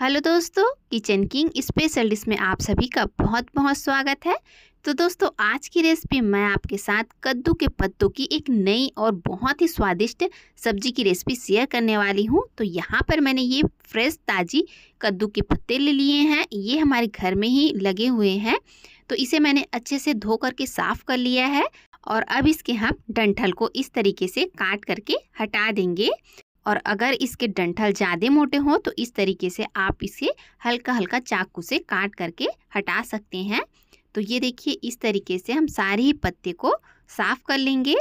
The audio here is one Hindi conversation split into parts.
हेलो दोस्तों किचन किंग स्पेशल डिश में आप सभी का बहुत बहुत स्वागत है तो दोस्तों आज की रेसिपी मैं आपके साथ कद्दू के पत्तों की एक नई और बहुत ही स्वादिष्ट सब्जी की रेसिपी शेयर करने वाली हूं तो यहां पर मैंने ये फ्रेश ताज़ी कद्दू के पत्ते ले लिए हैं ये हमारे घर में ही लगे हुए हैं तो इसे मैंने अच्छे से धो करके साफ़ कर लिया है और अब इसके हम डंठल को इस तरीके से काट करके हटा देंगे और अगर इसके डंठल ज़्यादा मोटे हों तो इस तरीके से आप इसे हल्का हल्का चाकू से काट करके हटा सकते हैं तो ये देखिए इस तरीके से हम सारे ही पत्ते को साफ़ कर लेंगे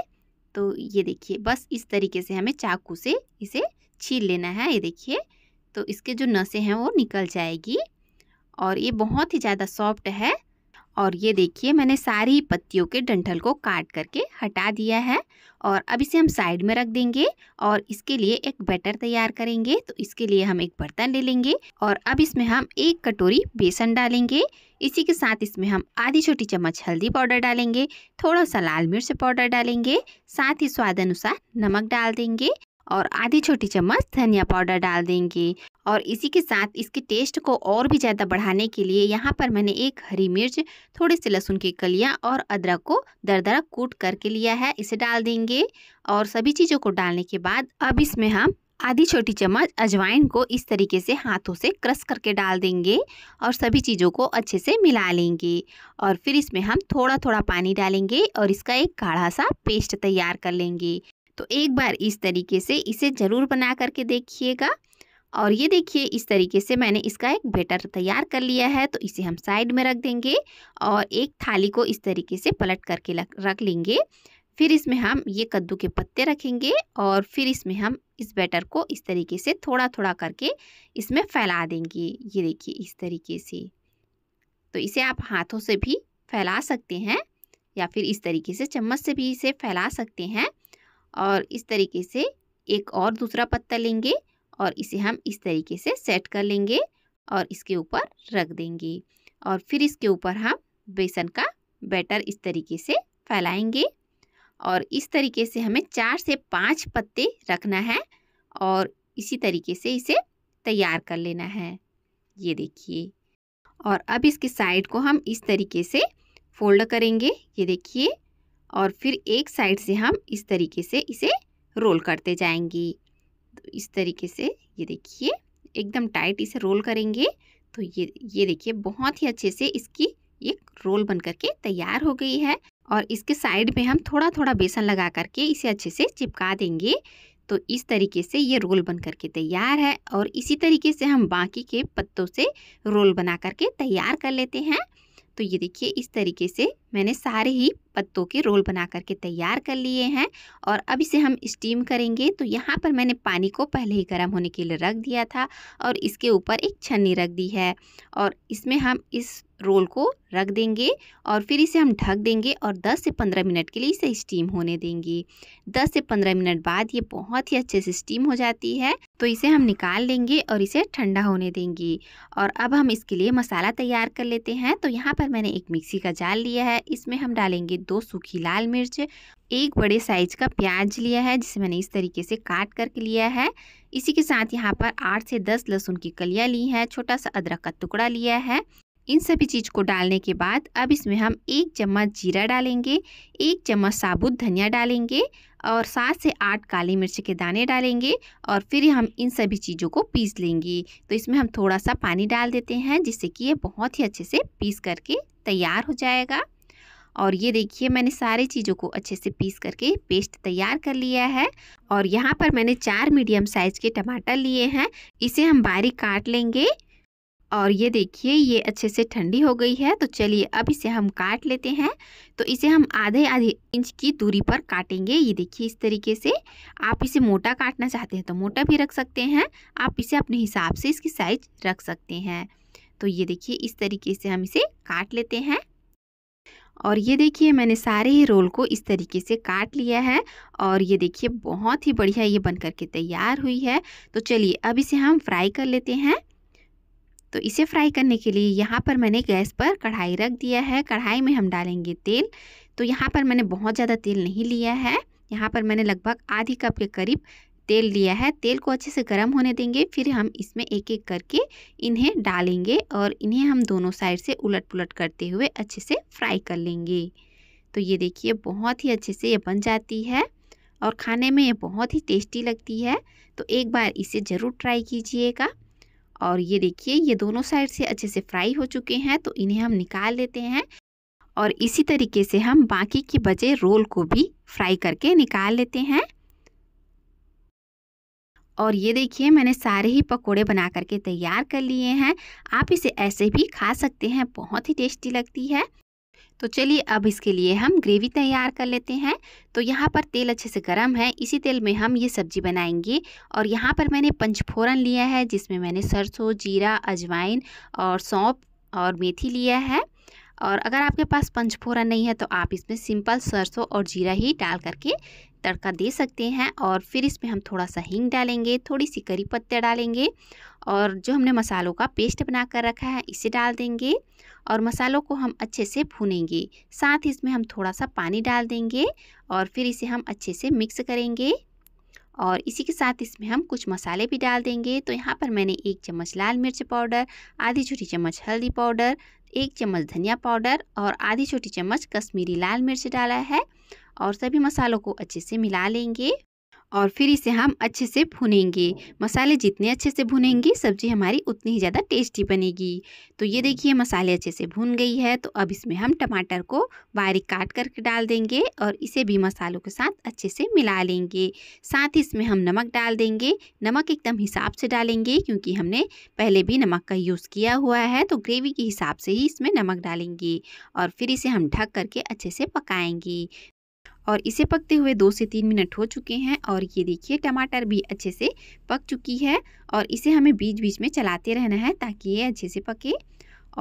तो ये देखिए बस इस तरीके से हमें चाकू से इसे छील लेना है ये देखिए तो इसके जो नसें हैं वो निकल जाएगी और ये बहुत ही ज़्यादा सॉफ्ट है और ये देखिए मैंने सारी पत्तियों के डंठल को काट करके हटा दिया है और अब इसे हम साइड में रख देंगे और इसके लिए एक बैटर तैयार करेंगे तो इसके लिए हम एक बर्तन ले लेंगे और अब इसमें हम एक कटोरी बेसन डालेंगे इसी के साथ इसमें हम आधी छोटी चम्मच हल्दी पाउडर डालेंगे थोड़ा सा लाल मिर्च पाउडर डालेंगे साथ ही स्वाद अनुसार नमक डाल देंगे और आधी छोटी चम्मच धनिया पाउडर डाल देंगे और इसी के साथ इसके टेस्ट को और भी ज़्यादा बढ़ाने के लिए यहाँ पर मैंने एक हरी मिर्च थोड़े से लहसुन की कलियाँ और अदरक को दरदरा कूट करके लिया है इसे डाल देंगे और सभी चीज़ों को डालने के बाद अब इसमें हम आधी छोटी चम्मच अजवाइन को इस तरीके से हाथों से क्रश करके डाल देंगे और सभी चीज़ों को अच्छे से मिला लेंगे और फिर इसमें हम थोड़ा थोड़ा पानी डालेंगे और इसका एक गाढ़ा सा पेस्ट तैयार कर लेंगे तो एक बार इस तरीके से इसे ज़रूर बना करके देखिएगा और ये देखिए इस तरीके से मैंने इसका एक बेटर तैयार कर लिया है तो इसे हम साइड में रख देंगे और एक थाली को इस तरीके से पलट करके रख लेंगे फिर इसमें हम ये कद्दू के पत्ते रखेंगे और फिर इसमें हम इस बैटर को इस तरीके से थोड़ा थोड़ा करके इसमें फैला देंगे ये देखिए इस तरीके से तो इसे आप हाथों से भी फैला सकते हैं या फिर इस तरीके से चम्मच से भी इसे फैला सकते हैं और इस तरीके से एक और दूसरा पत्ता लेंगे और इसे हम इस तरीके से सेट कर लेंगे और इसके ऊपर रख देंगे और फिर इसके ऊपर हम बेसन का बैटर इस तरीके से फैलाएंगे और इस तरीके से हमें चार से पाँच पत्ते रखना है और इसी तरीके से इसे तैयार कर लेना है ये देखिए और अब इसके साइड को हम इस तरीके से फोल्ड करेंगे ये देखिए और फिर एक साइड से हम इस तरीके से इसे रोल करते जाएंगे तो इस तरीके से ये देखिए एकदम टाइट इसे रोल करेंगे तो ये ये देखिए बहुत ही अच्छे से इसकी ये रोल बन करके तैयार हो गई है और इसके साइड में हम थोड़ा थोड़ा बेसन लगा करके इसे अच्छे से चिपका देंगे तो इस तरीके से ये रोल बन करके तैयार है और इसी तरीके से हम बाकी के पत्तों से रोल बना करके तैयार कर लेते हैं तो ये देखिए इस तरीके से मैंने सारे ही पत्तों के रोल बना करके तैयार कर लिए हैं और अब इसे हम स्टीम करेंगे तो यहाँ पर मैंने पानी को पहले ही गर्म होने के लिए रख दिया था और इसके ऊपर एक छन्नी रख दी है और इसमें हम इस रोल को रख देंगे और फिर इसे हम ढक देंगे और 10 से 15 मिनट के लिए इसे स्टीम होने देंगे 10 से 15 मिनट बाद ये बहुत ही अच्छे से स्टीम हो जाती है तो इसे हम निकाल लेंगे और इसे ठंडा होने देंगे और अब हम इसके लिए मसाला तैयार कर लेते हैं तो यहाँ पर मैंने एक मिक्सी का जाल लिया है इसमें हम डालेंगे दो सूखी लाल मिर्च एक बड़े साइज का प्याज लिया है जिसे मैंने इस तरीके से काट करके लिया है इसी के साथ यहाँ पर आठ से दस लहसुन की कलियाँ ली हैं छोटा सा अदरक का टुकड़ा लिया है इन सभी चीज़ को डालने के बाद अब इसमें हम एक चम्मच जीरा डालेंगे एक चम्मच साबुत धनिया डालेंगे और सात से आठ काली मिर्च के दाने डालेंगे और फिर हम इन सभी चीज़ों को पीस लेंगे तो इसमें हम थोड़ा सा पानी डाल देते हैं जिससे कि ये बहुत ही अच्छे से पीस करके तैयार हो जाएगा और ये देखिए मैंने सारी चीज़ों को अच्छे से पीस करके पेस्ट तैयार कर लिया है और यहाँ पर मैंने चार मीडियम साइज़ के टमाटर लिए हैं इसे हम बारीक काट लेंगे और ये देखिए ये अच्छे से ठंडी हो गई है तो चलिए अब इसे हम काट लेते हैं तो इसे हम आधे आधे इंच की दूरी पर काटेंगे ये देखिए इस तरीके से आप इसे मोटा काटना चाहते हैं तो मोटा भी रख सकते हैं आप इसे अपने हिसाब से इसकी साइज रख सकते हैं तो ये देखिए इस तरीके से हम इसे काट लेते हैं और ये देखिए मैंने सारे ही रोल को इस तरीके से काट लिया है और ये देखिए बहुत ही बढ़िया ये बन करके तैयार हुई है तो चलिए अब इसे हम फ्राई कर लेते हैं तो इसे फ्राई करने के लिए यहाँ पर मैंने गैस पर कढ़ाई रख दिया है कढ़ाई में हम डालेंगे तेल तो यहाँ पर मैंने बहुत ज़्यादा तेल नहीं लिया है यहाँ पर मैंने लगभग आधी कप के करीब तेल लिया है तेल को अच्छे से गर्म होने देंगे फिर हम इसमें एक एक करके इन्हें डालेंगे और इन्हें हम दोनों साइड से उलट पुलट करते हुए अच्छे से फ्राई कर लेंगे तो ये देखिए बहुत ही अच्छे से ये बन जाती है और खाने में ये बहुत ही टेस्टी लगती है तो एक बार इसे ज़रूर ट्राई कीजिएगा और ये देखिए ये दोनों साइड से अच्छे से फ्राई हो चुके हैं तो इन्हें हम निकाल लेते हैं और इसी तरीके से हम बाकी के बचे रोल को भी फ्राई करके निकाल लेते हैं और ये देखिए मैंने सारे ही पकोड़े बना करके तैयार कर लिए हैं आप इसे ऐसे भी खा सकते हैं बहुत ही टेस्टी लगती है तो चलिए अब इसके लिए हम ग्रेवी तैयार कर लेते हैं तो यहाँ पर तेल अच्छे से गर्म है इसी तेल में हम ये सब्जी बनाएंगे और यहाँ पर मैंने पंचफोरन लिया है जिसमें मैंने सरसों जीरा अजवाइन और सौंप और मेथी लिया है और अगर आपके पास पंचफोरा नहीं है तो आप इसमें सिंपल सरसों और जीरा ही डाल करके तड़का दे सकते हैं और फिर इसमें हम थोड़ा सा हींग डालेंगे थोड़ी सी करी पत्ते डालेंगे और जो हमने मसालों का पेस्ट बना कर रखा है इसे डाल देंगे और मसालों को हम अच्छे से भूनेंगे साथ ही इसमें हम थोड़ा सा पानी डाल देंगे और फिर इसे हम अच्छे से मिक्स करेंगे और इसी के साथ इसमें हम कुछ मसाले भी डाल देंगे तो यहाँ पर मैंने एक चम्मच लाल मिर्च पाउडर आधी छोटी चम्मच हल्दी पाउडर एक चम्मच धनिया पाउडर और आधी छोटी चम्मच कश्मीरी लाल मिर्च डाला है और सभी मसालों को अच्छे से मिला लेंगे और फिर इसे हम अच्छे से भुनेंगे मसाले जितने अच्छे से भुनेंगे सब्ज़ी हमारी उतनी ही ज़्यादा टेस्टी बनेगी तो ये देखिए मसाले अच्छे से भुन गई है तो अब इसमें हम टमाटर को बारीक काट करके डाल देंगे और इसे भी मसालों के साथ अच्छे से मिला लेंगे साथ ही इसमें हम नमक डाल देंगे नमक एकदम हिसाब से डालेंगे क्योंकि हमने पहले भी नमक का यूज़ किया हुआ है तो ग्रेवी के हिसाब से ही इसमें नमक डालेंगे और फिर इसे हम ढक करके अच्छे से पकाएँगे और इसे पकते हुए दो से तीन मिनट हो चुके हैं और ये देखिए टमाटर भी अच्छे से पक चुकी है और इसे हमें बीच बीच में चलाते रहना है ताकि ये अच्छे से पके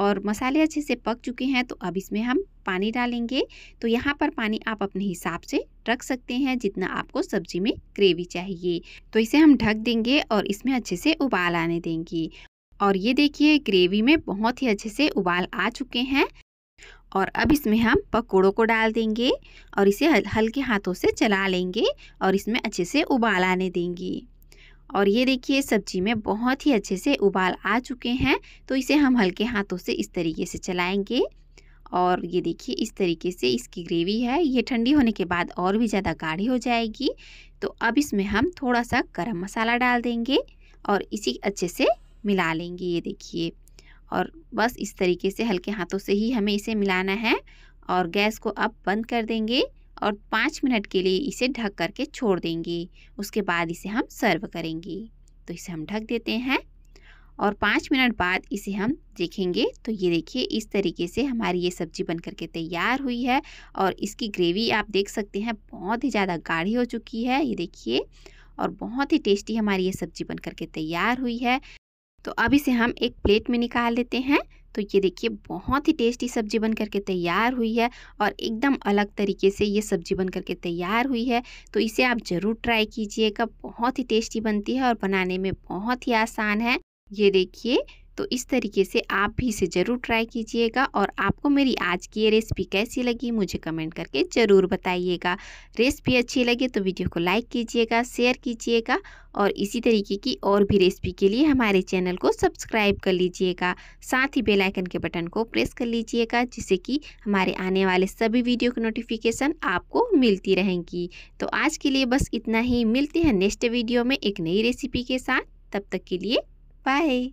और मसाले अच्छे से पक चुके हैं तो अब इसमें हम पानी डालेंगे तो यहाँ पर पानी आप अपने हिसाब से रख सकते हैं जितना आपको सब्जी में ग्रेवी चाहिए तो इसे हम ढक देंगे और इसमें अच्छे से उबाल आने देंगे और ये देखिए ग्रेवी में बहुत ही अच्छे से उबाल आ चुके हैं और अब इसमें हम पकौड़ों को डाल देंगे और इसे हल्के हाथों से चला लेंगे और इसमें अच्छे से उबाल आने देंगे और ये देखिए सब्जी में बहुत ही अच्छे से उबाल आ चुके हैं तो इसे हम हल्के हाथों से इस तरीके से चलाएंगे और ये देखिए इस तरीके से इसकी ग्रेवी है ये ठंडी होने के बाद और भी ज़्यादा गाढ़ी हो जाएगी तो अब इसमें हम थोड़ा सा गर्म मसाला डाल देंगे और इसी अच्छे से मिला लेंगे ये देखिए और बस इस तरीके से हल्के हाथों से ही हमें इसे मिलाना है और गैस को अब बंद कर देंगे और पाँच मिनट के लिए इसे ढक करके छोड़ देंगे उसके बाद इसे हम सर्व करेंगे तो इसे हम ढक देते हैं और पाँच मिनट बाद इसे हम देखेंगे तो ये देखिए इस तरीके से हमारी ये सब्जी बन करके तैयार हुई है और इसकी ग्रेवी आप देख सकते हैं बहुत ही ज़्यादा गाढ़ी हो चुकी है ये देखिए और बहुत ही टेस्टी हमारी ये सब्जी बन करके तैयार हुई है तो अब इसे हम एक प्लेट में निकाल लेते हैं तो ये देखिए बहुत ही टेस्टी सब्जी बन करके तैयार हुई है और एकदम अलग तरीके से ये सब्जी बन करके तैयार हुई है तो इसे आप ज़रूर ट्राई कीजिएगा बहुत ही टेस्टी बनती है और बनाने में बहुत ही आसान है ये देखिए तो इस तरीके से आप भी इसे ज़रूर ट्राई कीजिएगा और आपको मेरी आज की ये रेसिपी कैसी लगी मुझे कमेंट करके ज़रूर बताइएगा रेसिपी अच्छी लगे तो वीडियो को लाइक कीजिएगा शेयर कीजिएगा और इसी तरीके की और भी रेसिपी के लिए हमारे चैनल को सब्सक्राइब कर लीजिएगा साथ ही बेल आइकन के बटन को प्रेस कर लीजिएगा जिससे कि हमारे आने वाले सभी वीडियो की नोटिफिकेशन आपको मिलती रहेंगी तो आज के लिए बस इतना ही मिलते हैं नेक्स्ट वीडियो में एक नई रेसिपी के साथ तब तक के लिए बाय